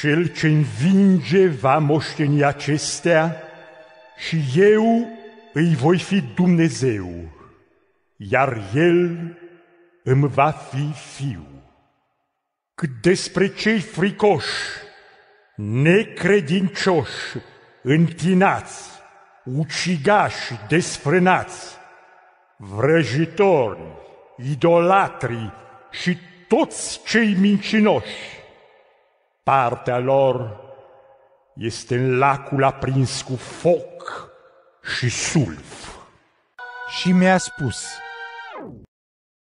Cel ce învinge va moșteni acestea și eu îi voi fi Dumnezeu, iar el îmi va fi fiu. Cât despre cei fricoși, necredincioși, întinați, ucigași, desfrânați, vrăjitori, idolatri și toți cei mincinoși, Partea lor este în lacul aprins cu foc și sulf. Și mi-a spus,